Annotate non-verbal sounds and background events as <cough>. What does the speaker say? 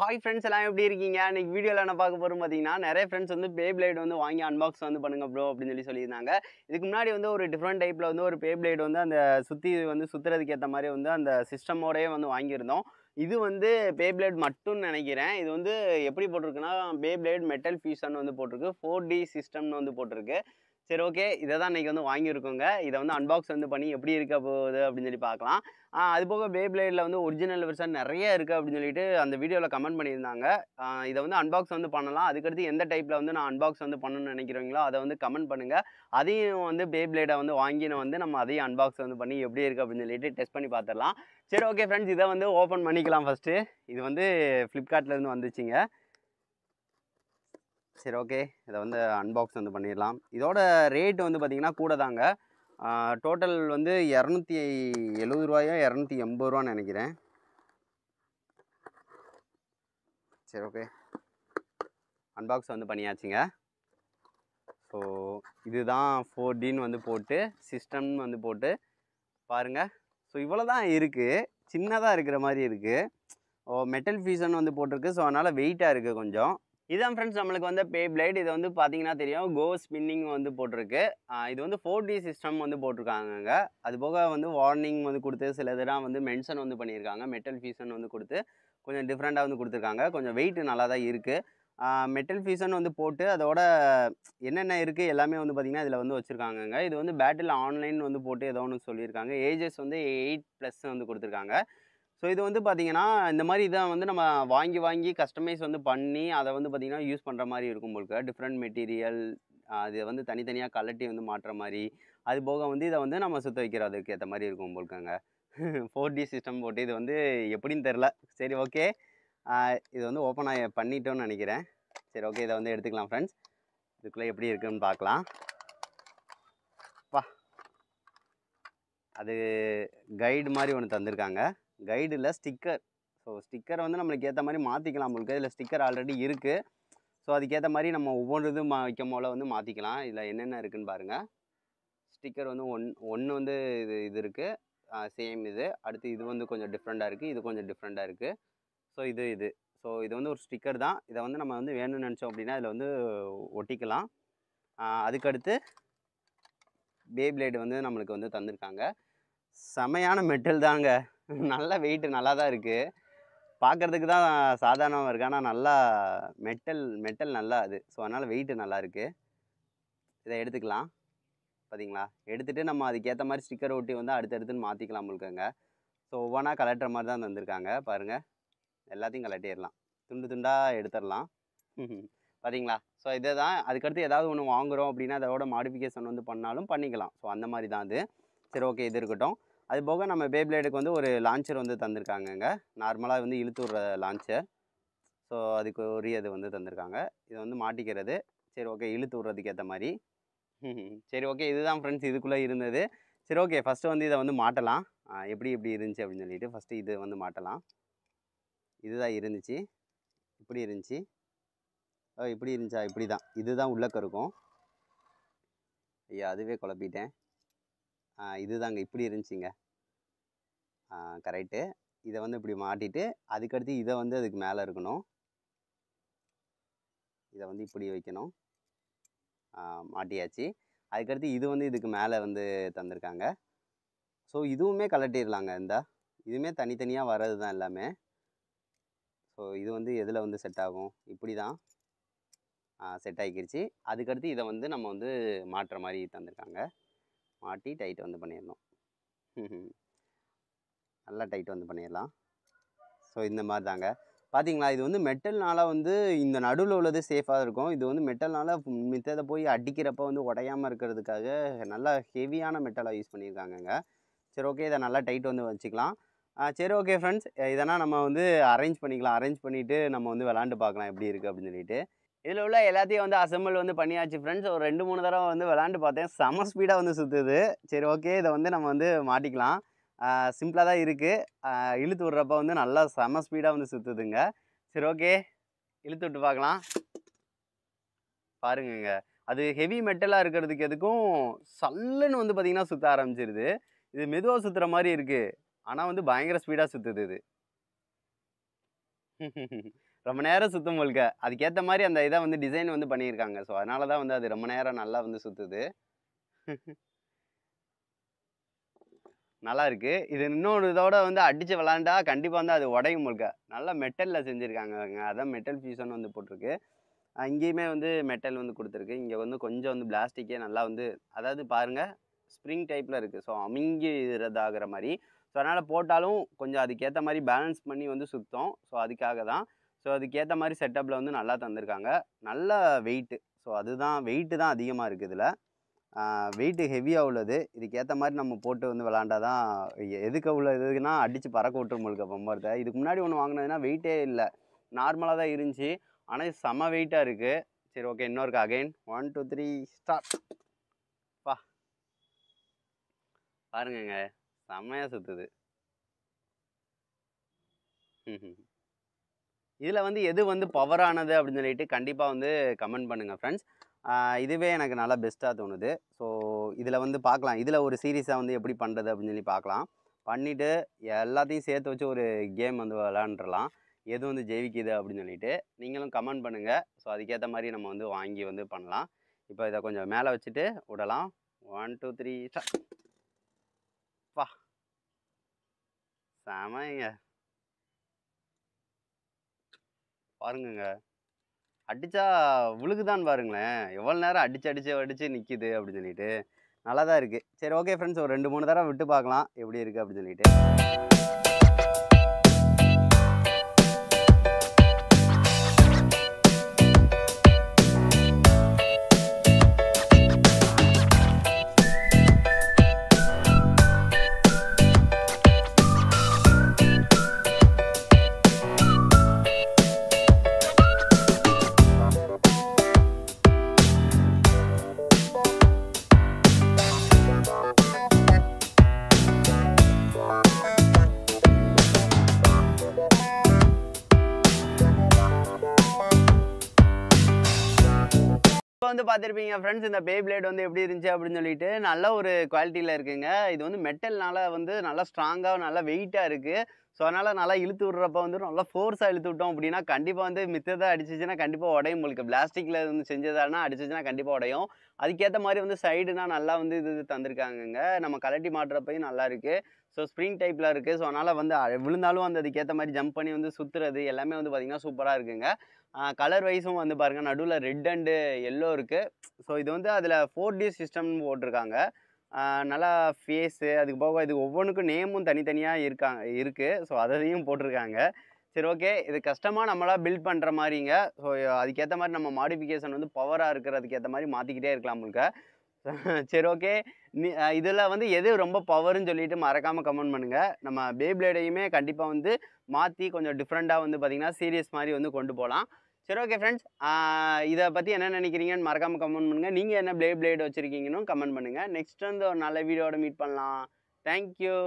hi friends எல்லாம் எப்படி இருக்கீங்க இன்னைக்கு வீடியோவில் நான் பார்க்க போகிறோம் பார்த்தீங்கன்னா நிறைய ஃப்ரெண்ட்ஸ் வந்து பே பிளேட் வந்து வாங்கி அன்பாக்ஸ் வந்து பண்ணுங்க ப்ரோ அப்படின்னு சொல்லி சொல்லியிருந்தாங்க இதுக்கு முன்னாடி வந்து ஒரு டிஃப்ரெண்ட் டைப்பில் வந்து ஒரு பே பிளேட் வந்து அந்த சுற்றி வந்து சுற்றுறதுக்கு ஏற்ற மாதிரி வந்து அந்த சிஸ்டமோடயே வந்து வாங்கியிருந்தோம் இது வந்து பே பிளேட் மட்டும்னு நினைக்கிறேன் இது வந்து எப்படி போட்டிருக்குன்னா பே பிளேட் மெட்டல் ஃபியூஷன் வந்து போட்டிருக்கு ஃபோர் டி சிஸ்டம்னு வந்து போட்டிருக்கு சரி ஓகே இதை தான் இன்றைக்கி வந்து வாங்கியிருக்கோங்க இதை வந்து அன்பாக்ஸ் வந்து பண்ணி எப்படி இருக்க போகுது அப்படின்னு சொல்லி பார்க்கலாம் அது போக பே பிளேடில் வந்து ஒரிஜினல் வெர்ஷன் நிறைய இருக்குது அப்படின்னு சொல்லிட்டு அந்த வீடியோவில் கமெண்ட் பண்ணியிருந்தாங்க இதை வந்து அன்பாக்ஸ் வந்து பண்ணலாம் அதுக்கடுத்து எந்த டைப்பில் வந்து நான் அன்பாக்ஸ் வந்து பண்ணணும்னு நினைக்கிறீங்களோ அதை வந்து கமெண்ட் பண்ணுங்கள் அதையும் வந்து பே பிளேடை வந்து வாங்கின வந்து நம்ம அதையும் அன்பாக்ஸ் வந்து பண்ணி எப்படி இருக்குது அப்படின்னு சொல்லிட்டு டெஸ்ட் பண்ணி பார்த்துடலாம் சரி ஓகே ஃப்ரெண்ட்ஸ் இதை வந்து ஓப்பன் பண்ணிக்கலாம் ஃபஸ்ட்டு இது வந்து ஃப்ளிப்கார்ட்லேருந்து வந்துச்சுங்க சரி ஓகே இதை வந்து அன்பாக்ஸ் வந்து பண்ணிடலாம் இதோட ரேட் வந்து பார்த்திங்கன்னா கூட தாங்க டோட்டல் வந்து இரநூத்தி எழுபது ரூபாயோ இரநூத்தி எண்பது ரூபான்னு நினைக்கிறேன் சரி ஓகே அன்பாக்ஸ் வந்து பண்ணியாச்சுங்க ஸோ இதுதான் ஃபோர் வந்து போட்டு சிஸ்டம் வந்து போட்டு பாருங்கள் ஸோ இவ்வளோ தான் இருக்குது சின்னதாக இருக்கிற மாதிரி இருக்குது ஓ மெட்டல் ஃபியூசன் வந்து போட்டிருக்கு ஸோ அதனால் வெயிட்டாக இருக்குது கொஞ்சம் இதான் ஃப்ரெண்ட்ஸ் நம்மளுக்கு வந்து பே பிளேட் இது வந்து பார்த்தீங்கன்னா தெரியும் கோ ஸ்பின்னிங் வந்து போட்டிருக்கு இது வந்து ஃபோர் டி சிஸ்டம் வந்து போட்டிருக்காங்க அது போக வந்து வார்னிங் வந்து கொடுத்து சில இதெல்லாம் வந்து மென்ஷன் வந்து பண்ணியிருக்காங்க மெட்டல் ஃபீசன் வந்து கொடுத்து கொஞ்சம் டிஃப்ரெண்ட்டாக வந்து கொடுத்துருக்காங்க கொஞ்சம் வெயிட் நல்லா தான் இருக்குது மெட்டல் ஃபியூசன் வந்து போட்டு அதோட என்னென்ன இருக்குது எல்லாமே வந்து பார்த்திங்கன்னா இதில் வந்து வச்சுருக்காங்க இது வந்து பேட்டில் ஆன்லைன் வந்து போட்டு ஏதோ ஒன்று சொல்லியிருக்காங்க ஏஜஸ் வந்து எயிட் ப்ளஸ் வந்து கொடுத்துருக்காங்க ஸோ இது வந்து பார்த்திங்கன்னா இந்த மாதிரி இதை வந்து நம்ம வாங்கி வாங்கி கஸ்டமைஸ் வந்து பண்ணி அதை வந்து பார்த்திங்கன்னா யூஸ் பண்ணுற மாதிரி இருக்கும் போலுக்கு டிஃப்ரெண்ட் மெட்டீரியல் அது வந்து தனித்தனியாக கலட்டி வந்து மாட்டுற மாதிரி அது போக வந்து இதை வந்து நம்ம சுற்ற வைக்கிறதுக்கு ஏற்ற மாதிரி இருக்கும் போலுக்காங்க ஃபோர் டி சிஸ்டம் போட்டு இது வந்து எப்படின்னு தெரில சரி ஓகே இது வந்து ஓப்பன் ஆகி பண்ணிட்டோன்னு நினைக்கிறேன் சரி ஓகே இதை வந்து எடுத்துக்கலாம் ஃப்ரெண்ட்ஸ் இதுக்குள்ளே எப்படி இருக்குன்னு பார்க்கலாம் வா அது கைடு மாதிரி ஒன்று தந்திருக்காங்க கைடில் ஸ்டிக்கர் ஸோ ஸ்டிக்கரை வந்து நம்மளுக்கு ஏற்ற மாதிரி மாற்றிக்கலாம் நம்மளுக்கு இதில் ஸ்டிக்கர் ஆல்ரெடி இருக்குது ஸோ அதுக்கேற்ற மாதிரி நம்ம ஒவ்வொரு இது மா வைக்கும் போல் வந்து மாற்றிக்கலாம் இதில் என்னென்ன இருக்குதுன்னு பாருங்கள் ஸ்டிக்கர் வந்து ஒன் ஒன்று வந்து இது இது இருக்குது சேம் இது அடுத்து இது வந்து கொஞ்சம் டிஃப்ரெண்ட்டாக இருக்குது இது கொஞ்சம் டிஃப்ரெண்ட்டாக இருக்குது ஸோ இது இது ஸோ இது வந்து ஒரு ஸ்டிக்கர் தான் இதை வந்து நம்ம வந்து வேணும்னு நினச்சோம் அப்படின்னா இதில் வந்து ஒட்டிக்கலாம் அதுக்கடுத்து பே பிளேடு வந்து நம்மளுக்கு வந்து தந்திருக்காங்க செமையான மெட்டல் தாங்க நல்ல வெயிட்டு நல்லா தான் இருக்குது பார்க்குறதுக்கு தான் சாதாரணமாக இருக்குது ஆனால் நல்லா மெட்டல் மெட்டல் நல்லா அது ஸோ அதனால் வெயிட்டு நல்லா இருக்குது இதை எடுத்துக்கலாம் பார்த்தீங்களா எடுத்துகிட்டு நம்ம அதுக்கேற்ற மாதிரி ஸ்டிக்கர் ஒட்டி வந்து அடுத்தடுத்துன்னு மாற்றிக்கலாம் முழுக்கங்க ஸோ ஒவ்வொன்றா கலட்டுற மாதிரி தான் வந்திருக்காங்க பாருங்கள் எல்லாத்தையும் கலட்டிடலாம் துண்டு துண்டாக எடுத்துடலாம் பார்த்தீங்களா ஸோ இதை தான் அதுக்கடுத்து ஏதாவது ஒன்று வாங்குகிறோம் அப்படின்னா அதோட மாடிஃபிகேஷன் வந்து பண்ணாலும் பண்ணிக்கலாம் ஸோ அந்த மாதிரி தான் அது சரி ஓகே இது இருக்கட்டும் அது போக நம்ம பேப்ளேடுக்கு வந்து ஒரு லான்ச்சர் வந்து தந்திருக்காங்கங்க நார்மலாக வந்து இழுத்து விடுற லான்ச்சர் ஸோ அதுக்கு உரிய இது வந்து தந்திருக்காங்க இது வந்து மாட்டிக்கிறது சரி ஓகே இழுத்து விட்றதுக்கு ஏற்ற மாதிரி <laughs> சரி ஓகே இதுதான் ஃப்ரெண்ட்ஸ் இதுக்குள்ளே இருந்தது சரி ஓகே ஃபஸ்ட்டு வந்து இதை வந்து மாட்டலாம் எப்படி இப்படி இருந்துச்சு அப்படின்னு சொல்லிட்டு ஃபஸ்ட்டு இது வந்து மாட்டலாம் இதுதான் இருந்துச்சு இப்படி இருந்துச்சு இப்படி இருந்துச்சா இப்படி தான் இதுதான் உள்ளக்க இருக்கும் ஐயா அதுவே குழப்பிட்டேன் இதுதாங்க இப்படி இருந்துச்சுங்க கரெக்டு இதை வந்து இப்படி மாட்டிட்டு அதுக்கடுத்து இதை வந்து அதுக்கு மேலே இருக்கணும் இதை வந்து இப்படி வைக்கணும் மாட்டியாச்சு அதுக்கடுத்து இது வந்து இதுக்கு மேலே வந்து தந்திருக்காங்க ஸோ இதுவுமே கலட்டிடலாங்க இந்த இதுவுமே தனித்தனியாக வர்றது தான் எல்லாமே ஸோ இது வந்து எதில் வந்து செட் ஆகும் இப்படி தான் செட் ஆகிக்கிருச்சு அதுக்கடுத்து இதை வந்து நம்ம வந்து மாற்றுற மாதிரி தந்திருக்காங்க மாட்டி டைட் வந்து பண்ணிடணும் நல்லா டைட் வந்து பண்ணிடலாம் ஸோ இந்த மாதிரி தாங்க பார்த்தீங்களா இது வந்து மெட்டல்னால வந்து இந்த நடுவில் உள்ளது சேஃபாக இருக்கும் இது வந்து மெட்டல்னால மித்ததை போய் அடிக்கிறப்ப வந்து உடையாமல் இருக்கிறதுக்காக நல்லா ஹெவியான மெட்டலாக யூஸ் பண்ணியிருக்காங்கங்க சரி ஓகே இதை நல்லா டைட் வந்து வச்சுக்கலாம் சரி ஓகே ஃப்ரெண்ட்ஸ் இதெல்லாம் நம்ம வந்து அரேஞ்ச் பண்ணிக்கலாம் அரேஞ்ச் பண்ணிவிட்டு நம்ம வந்து விளாண்டு பார்க்கலாம் எப்படி இருக்குது அப்படின்னு சொல்லிட்டு இதில் உள்ள எல்லாத்தையும் வந்து அசம்பிள் வந்து பண்ணியாச்சு ஃப்ரெண்ட்ஸ் ஒரு ரெண்டு மூணு தடவை வந்து விளாண்டு பார்த்தேன் செம ஸ்பீடாக வந்து சுற்றுது சரி ஓகே இதை வந்து நம்ம வந்து மாட்டிக்கலாம் சிம்பிளாக தான் இருக்குது இழுத்து விட்றப்ப வந்து நல்லா செம ஸ்பீடாக வந்து சுற்றுதுங்க சரி ஓகே இழுத்து விட்டு பார்க்கலாம் பாருங்கங்க அது ஹெவி மெட்டலாக இருக்கிறதுக்கு எதுக்கும் சல்லுன்னு வந்து பார்த்திங்கன்னா சுற்ற ஆரம்பிச்சிருது இது மெதுவாக சுற்றுற மாதிரி இருக்குது ஆனால் வந்து பயங்கர ஸ்பீடாக சுற்றுது இது ரொம்ப நேரம் சுற்றும் உங்களுக்கு அதுக்கேற்ற மாதிரி அந்த இதை வந்து டிசைன் வந்து பண்ணியிருக்காங்க ஸோ அதனால தான் வந்து அது ரொம்ப நேரம் நல்லா வந்து சுற்றுது நல்லா இருக்கு இது இன்னொரு இதோட வந்து அடித்து விளாண்டா கண்டிப்பாக வந்து அது உடையும் முழுக்க நல்லா மெட்டலில் செஞ்சுருக்காங்க அதான் மெட்டல் ஃபியூசன் வந்து போட்டிருக்கு அங்கேயுமே வந்து மெட்டல் வந்து கொடுத்துருக்கு இங்கே வந்து கொஞ்சம் வந்து பிளாஸ்டிக்கே நல்லா வந்து அதாவது பாருங்கள் ஸ்ப்ரிங் டைப்பில் இருக்குது ஸோ அமுங்கிறதாகிற மாதிரி ஸோ அதனால் போட்டாலும் கொஞ்சம் அதுக்கேற்ற மாதிரி பேலன்ஸ் பண்ணி வந்து சுத்தம் ஸோ அதுக்காக தான் ஸோ அதுக்கேற்ற மாதிரி செட்டப்பில் வந்து நல்லா தந்திருக்காங்க நல்ல வெயிட்டு ஸோ அதுதான் வெயிட்டு தான் அதிகமாக இருக்குது இதில் வெயிட்டு ஹெவியாக உள்ளது இதுக்கேற்ற மாதிரி நம்ம போட்டு வந்து விளாண்டா தான் எதுக்கு உள்ள எதுக்குன்னா அடித்து பறக்க விட்டுரும் உங்களுக்கு பம்பரத்தை இதுக்கு முன்னாடி ஒன்று வாங்கினதுன்னா வெயிட்டே இல்லை நார்மலாக தான் இருந்துச்சு ஆனால் செம வெயிட்டாக இருக்குது சரி ஓகே இன்னொருக்கு again one two three start பா பாருங்கங்க செம்மையாக சுற்றுது இதில் வந்து எது வந்து பவரானது அப்படின்னு சொல்லிட்டு கண்டிப்பாக வந்து கமெண்ட் பண்ணுங்கள் ஃப்ரெண்ட்ஸ் இதுவே எனக்கு நல்லா பெஸ்ட்டாக தோணுது ஸோ இதில் வந்து பார்க்கலாம் இதில் ஒரு சீரீஸாக வந்து எப்படி பண்ணுறது அப்படின்னு சொல்லி பார்க்கலாம் பண்ணிவிட்டு எல்லாத்தையும் சேர்த்து வச்சு ஒரு கேம் வந்து விளாண்டுடலாம் எது வந்து ஜெயிக்குது அப்படின்னு சொல்லிட்டு நீங்களும் கமெண்ட் பண்ணுங்கள் ஸோ அதுக்கேற்ற மாதிரி நம்ம வந்து வாங்கி வந்து பண்ணலாம் இப்போ இதை கொஞ்சம் மேலே வச்சுட்டு விடலாம் ஒன் டூ த்ரீ ஸ்டார்ட் அப்பா செமைங்க பாருங்க அடித்தா விழுகுதான்னு பாருங்களேன் எவ்வளோ நேரம் அடித்து அடித்து அடித்து நிற்கிது அப்படின்னு சொல்லிட்டு நல்லா தான் இருக்குது சரி ஓகே ஃப்ரெண்ட்ஸ் ஒரு ரெண்டு மூணு தடவை விட்டு பார்க்கலாம் எப்படி இருக்குது அப்படின்னு சொல்லிட்டு வந்து பார்த்துருப்பீங்க ஃப்ரெண்ட்ஸ் இந்த பே பிளேட் வந்து எப்படி இருந்துச்சு அப்படின்னு சொல்லிட்டு நல்ல ஒரு குவாலிட்டியில் இருக்குங்க இது வந்து மெட்டல்னால வந்து நல்லா ஸ்ட்ராங்காக நல்லா வெயிட்டாக இருக்குது ஸோ அதனால் நல்லா இழுத்து விட்றப்ப வந்து நல்லா ஃபோர்ஸாக இழுத்து விட்டோம் அப்படின்னா கண்டிப்பாக வந்து மித்ததாக அடிச்சிச்சுன்னா கண்டிப்பாக உடையும் உங்களுக்கு பிளாஸ்டிக்கில் வந்து செஞ்சதானா அடிச்சிச்சுன்னா கண்டிப்பாக உடையும் அதுக்கேற்ற மாதிரி வந்து சைடுனா நல்லா வந்து இது தந்திருக்காங்கங்க நம்ம கலட்டி மாட்டுறப்பையும் நல்லா இருக்குது ஸோ ஸ்ப்ரிங் டைப்பில் இருக்குது ஸோ அதனால் வந்து விழுந்தாலும் வந்து அதுக்கேற்ற மாதிரி ஜம்ப் பண்ணி வந்து சுற்றுறது எல்லாமே வந்து பார்த்திங்கன்னா சூப்பராக இருக்குங்க கலர் வைஸும் வந்து பாருங்கள் நடுவில் ரெட் அண்டு எல்லோ இருக்குது ஸோ இது வந்து அதில் ஃபோர் டி சிஸ்டம்னு போட்டிருக்காங்க நல்லா ஃபேஸு அதுக்கு போக இது ஒவ்வொன்றுக்கும் நேமும் தனித்தனியாக இருக்காங்க இருக்குது ஸோ அதையும் போட்டிருக்காங்க சரி ஓகே இது கஷ்டமாக நம்மளாக பில்ட் பண்ணுற மாதிரிங்க ஸோ அதுக்கேற்ற மாதிரி நம்ம மாடிஃபிகேஷன் வந்து பவராக இருக்கிறதுக்கு ஏற்ற மாதிரி மாற்றிக்கிட்டே இருக்கலாம் உங்களுக்கு சரி ஓகே இதில் வந்து எது ரொம்ப பவர்னு சொல்லிட்டு மறக்காமல் கமெண்ட் பண்ணுங்கள் நம்ம பேபிளேடையுமே கண்டிப்பாக வந்து மாற்றி கொஞ்சம் டிஃப்ரெண்ட்டாக வந்து பார்த்திங்கன்னா சீரியஸ் மாதிரி வந்து கொண்டு போகலாம் சரி ஓகே ஃப்ரெண்ட்ஸ் இதை பற்றி என்ன நினைக்கிறீங்கன்னு மறக்காமல் கமெண்ட் பண்ணுங்கள் நீங்கள் என்ன பிளே பிளேட் வச்சுருக்கீங்கன்னு கமெண்ட் பண்ணுங்கள் நெக்ஸ்ட் வந்து ஒரு நல்ல வீடியோட மீட் பண்ணலாம் தேங்க்யூ